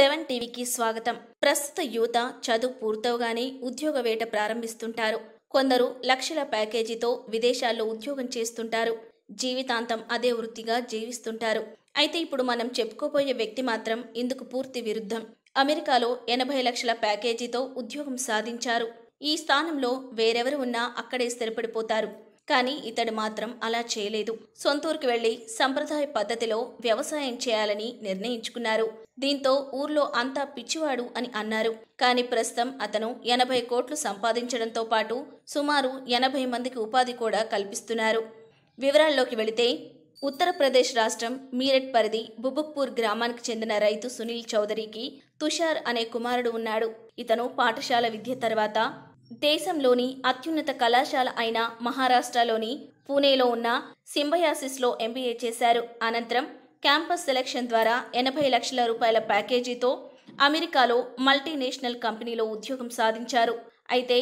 seven టీవీకి స్వాగతం ప్రస్తుత యువత చదువు పూర్తవగానే ఉద్యోగ వేట ప్రారంభిస్తుంటారు కొందరు లక్షల ప్యాకేజీతో విదేశాల్లో ఉద్యోగం చేస్తుంటారు జీవితాంతం అదే వృత్తిగా జీవిస్తుంటారు అయితే ఇప్పుడు మనం చెప్పుకోబోయే వ్యక్తి మాత్రం ఇందుకు పూర్తి విరుద్ధం అమెరికాలో ఎనభై లక్షల ప్యాకేజీతో ఉద్యోగం సాధించారు ఈ స్థానంలో వేరెవరు ఉన్నా అక్కడే స్థిరపడిపోతారు కానీ ఇతడు మాత్రం అలా చేయలేదు సొంతూరుకు వెళ్లి సంప్రదాయ పద్ధతిలో వ్యవసాయం చేయాలని నిర్ణయించుకున్నారు దీంతో ఊర్లో అంతా పిచ్చివాడు అని అన్నారు కానీ ప్రస్తుతం అతను ఎనభై కోట్లు సంపాదించడంతో పాటు సుమారు ఎనభై మందికి ఉపాధి కూడా కల్పిస్తున్నారు వివరాల్లోకి వెళితే ఉత్తరప్రదేశ్ రాష్ట్రం మీరట్ పరిధి బుబుక్పూర్ గ్రామానికి చెందిన రైతు సునీల్ చౌదరికి తుషార్ అనే కుమారుడు ఉన్నాడు ఇతను పాఠశాల విద్య తర్వాత దేశంలోని అత్యున్నత కళాశాల అయిన మహారాష్ట్రలోని పూణేలో ఉన్న సింబయాసిస్లో ఎంబీఏ చేశారు అనంతరం క్యాంపస్ సెలక్షన్ ద్వారా ఎనభై లక్షల రూపాయల ప్యాకేజీతో అమెరికాలో మల్టీనేషనల్ కంపెనీలో ఉద్యోగం సాధించారు అయితే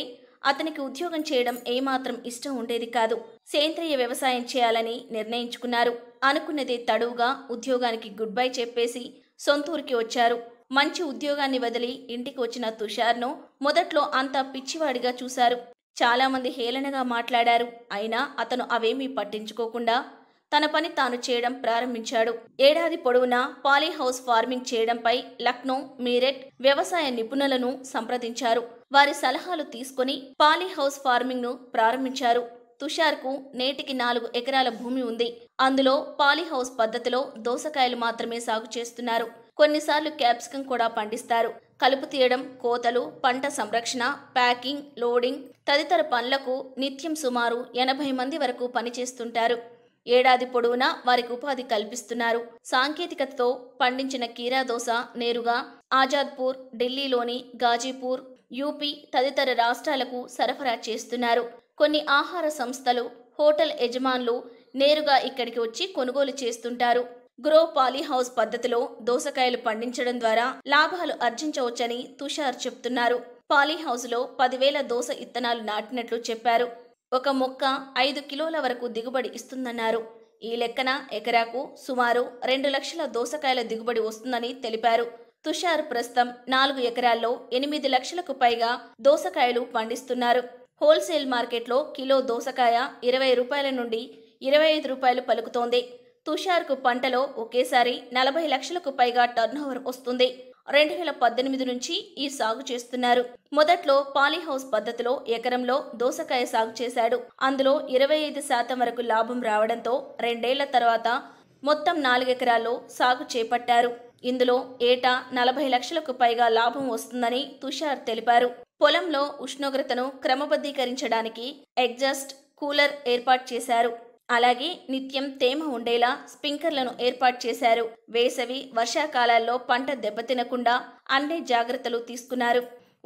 అతనికి ఉద్యోగం చేయడం ఏమాత్రం ఇష్టం ఉండేది కాదు సేంద్రియ వ్యవసాయం చేయాలని నిర్ణయించుకున్నారు అనుకున్నదే తడువుగా ఉద్యోగానికి గుడ్ బై చెప్పేసి సొంతూరుకి వచ్చారు మంచి ఉద్యోగాన్ని వదిలి ఇంటికి వచ్చిన తుషార్ను మొదట్లో అంత పిచ్చివాడిగా చూశారు చాలామంది హేళనగా మాట్లాడారు అయినా అతను అవేమీ పట్టించుకోకుండా తన పని తాను చేయడం ప్రారంభించాడు ఏడాది పొడవునా పాలీ హౌస్ ఫార్మింగ్ చేయడంపై లక్నో మీరెట్ వ్యవసాయ నిపుణులను సంప్రదించారు వారి సలహాలు తీసుకుని పాలీ హౌస్ ఫార్మింగ్ను ప్రారంభించారు తుషార్కు నేటికి నాలుగు ఎకరాల భూమి ఉంది అందులో పాలీహౌస్ పద్ధతిలో దోసకాయలు మాత్రమే సాగు చేస్తున్నారు కొన్నిసార్లు క్యాప్సికం కూడా పండిస్తారు కలుపు తీయడం కోతలు పంట సంరక్షణ ప్యాకింగ్ లోడింగ్ తదితర పనులకు నిత్యం సుమారు ఎనభై మంది వరకు పనిచేస్తుంటారు ఏడాది పొడవునా వారికి ఉపాధి కల్పిస్తున్నారు సాంకేతికతతో పండించిన కీరా దోశ నేరుగా ఆజాద్పూర్ ఢిల్లీలోని గాజీపూర్ యూపీ తదితర రాష్ట్రాలకు సరఫరా చేస్తున్నారు కొన్ని ఆహార సంస్థలు హోటల్ యజమానులు నేరుగా ఇక్కడికి వచ్చి కొనుగోలు చేస్తుంటారు గ్రో పాలీహౌస్ పద్ధతిలో దోసకాయలు పండించడం ద్వారా లాభాలు అర్జించవచ్చని తుషార్ చెప్తున్నారు పాలీహౌస్లో పదివేల దోస ఇత్తనాలు నాటినట్లు చెప్పారు ఒక మొక్క ఐదు కిలోల వరకు దిగుబడి ఇస్తుందన్నారు ఈ లెక్కన ఎకరాకు సుమారు రెండు లక్షల దోసకాయల దిగుబడి వస్తుందని తెలిపారు తుషార్ ప్రస్తుతం నాలుగు ఎకరాల్లో ఎనిమిది లక్షలకు పైగా దోసకాయలు పండిస్తున్నారు హోల్సేల్ మార్కెట్లో కిలో దోసకాయ ఇరవై రూపాయల నుండి ఇరవై ఐదు రూపాయలు పలుకుతోంది తుషార్కు పంటలో ఒకేసారి నలభై లక్షలకు పైగా టర్నోవర్ వస్తుంది రెండు వేల పద్దెనిమిది నుంచి ఈ సాగు చేస్తున్నారు మొదట్లో పాలీహౌస్ పద్ధతిలో ఎకరంలో దోసకాయ సాగు చేశాడు అందులో ఇరవై ఐదు శాతం వరకు లాభం రావడంతో రెండేళ్ల తర్వాత మొత్తం నాలుగెకరాల్లో సాగు చేపట్టారు ఇందులో ఏటా నలభై లక్షలకు పైగా లాభం వస్తుందని తుషార్ తెలిపారు పొలంలో ఉష్ణోగ్రతను క్రమబద్ధీకరించడానికి ఎగ్జాస్ట్ కూలర్ ఏర్పాటు చేశారు అలాగే నిత్యం తేమ ఉండేలా స్ప్రింకర్లను ఏర్పాటు చేశారు వేసవి వర్షాకాలాల్లో పంట దెబ్బతినకుండా అన్ని జాగ్రత్తలు తీసుకున్నారు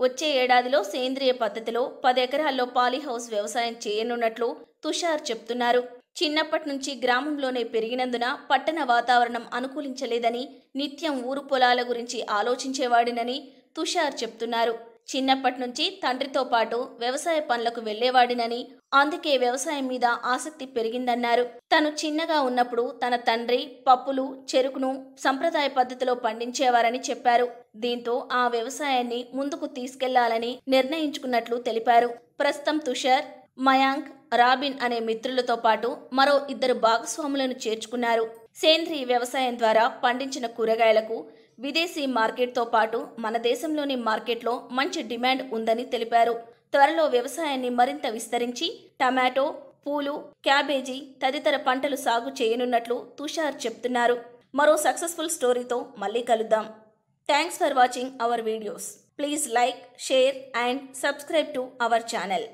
వచ్చే ఏడాదిలో సేంద్రియ పద్ధతిలో పది ఎకరాల్లో పాలీహౌస్ వ్యవసాయం చేయనున్నట్లు తుషార్ చెప్తున్నారు చిన్నప్పటి నుంచి గ్రామంలోనే పెరిగినందున పట్టణ వాతావరణం అనుకూలించలేదని నిత్యం ఊరు పొలాల గురించి ఆలోచించేవాడినని తుషార్ చెప్తున్నారు చిన్నప్పటి నుంచి తండ్రితో పాటు వ్యవసాయ పనులకు వెళ్లేవాడినని అందుకే వ్యవసాయం మీద ఆసక్తి పెరిగిందన్నారు తను చిన్నగా ఉన్నప్పుడు తన తండ్రి పప్పులు చెరుకును సంప్రదాయ పద్ధతిలో పండించేవారని చెప్పారు దీంతో ఆ వ్యవసాయాన్ని ముందుకు తీసుకెళ్లాలని నిర్ణయించుకున్నట్లు తెలిపారు ప్రస్తుతం తుషార్ మయాంక్ రాబిన్ అనే మిత్రులతో పాటు మరో ఇద్దరు భాగస్వాములను చేర్చుకున్నారు సేంద్రీయ వ్యవసాయం ద్వారా పండించిన కూరగాయలకు విదేశీ మార్కెట్తో పాటు మన దేశంలోని మార్కెట్లో మంచి డిమాండ్ ఉందని తెలిపారు త్వరలో వ్యవసాయాన్ని మరింత విస్తరించి టమాటో పూలు క్యాబేజీ తదితర పంటలు సాగు చేయనున్నట్లు తుషార్ చెప్తున్నారు మరో సక్సెస్ఫుల్ స్టోరీతో మళ్ళీ కలుద్దాం thanks for watching our videos please like share and subscribe to our channel